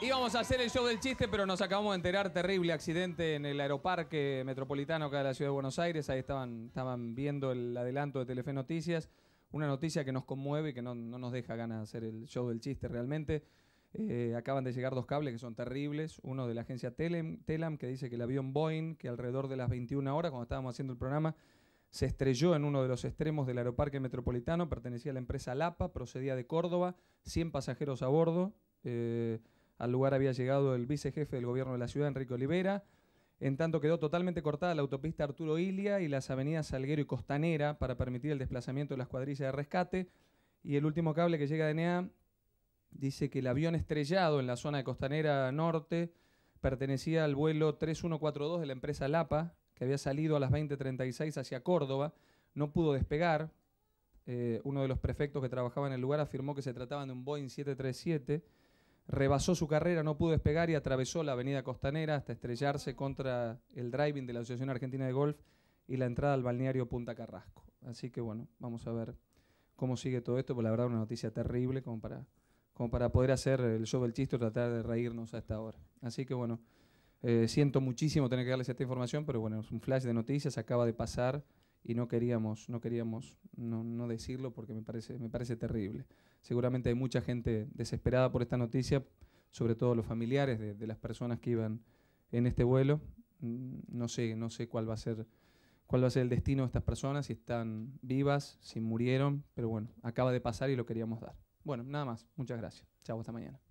Íbamos a hacer el show del chiste, pero nos acabamos de enterar. Terrible accidente en el aeroparque metropolitano acá de la ciudad de Buenos Aires. Ahí estaban, estaban viendo el adelanto de Telefe Noticias. Una noticia que nos conmueve, y que no, nos deja ganas de hacer el show del chiste realmente. Eh, acaban de llegar dos cables que son terribles. Uno de la agencia Telem, Telam, que dice que el avión Boeing, que alrededor de las 21 horas, cuando estábamos haciendo el programa, se estrelló en uno de los extremos del aeroparque metropolitano, pertenecía a la empresa Lapa, procedía de Córdoba, 100 pasajeros a bordo, eh, al lugar había llegado el vicejefe del gobierno de la ciudad, Enrique Olivera. En tanto quedó totalmente cortada la autopista Arturo Ilia y las avenidas Salguero y Costanera para permitir el desplazamiento de las cuadrillas de rescate. Y el último cable que llega de NEA dice que el avión estrellado en la zona de Costanera Norte pertenecía al vuelo 3142 de la empresa Lapa, que había salido a las 20.36 hacia Córdoba. No pudo despegar. Eh, uno de los prefectos que trabajaba en el lugar afirmó que se trataba de un Boeing 737 rebasó su carrera, no pudo despegar y atravesó la avenida costanera hasta estrellarse contra el driving de la Asociación Argentina de Golf y la entrada al balneario Punta Carrasco. Así que bueno, vamos a ver cómo sigue todo esto, porque la verdad una noticia terrible como para, como para poder hacer el show del chiste y tratar de reírnos a esta hora. Así que bueno, eh, siento muchísimo tener que darles esta información, pero bueno, es un flash de noticias, acaba de pasar y no queríamos, no queríamos no, decirlo porque me parece, me parece terrible. Seguramente hay mucha gente desesperada por esta noticia, sobre todo los familiares de, las personas que iban en este vuelo. Mm, no sé, no sé cuál va a ser cuál va a ser el destino de estas personas, si están vivas, si murieron, pero bueno, acaba de pasar y lo queríamos dar. Bueno, nada más, muchas gracias. Chao, hasta mañana.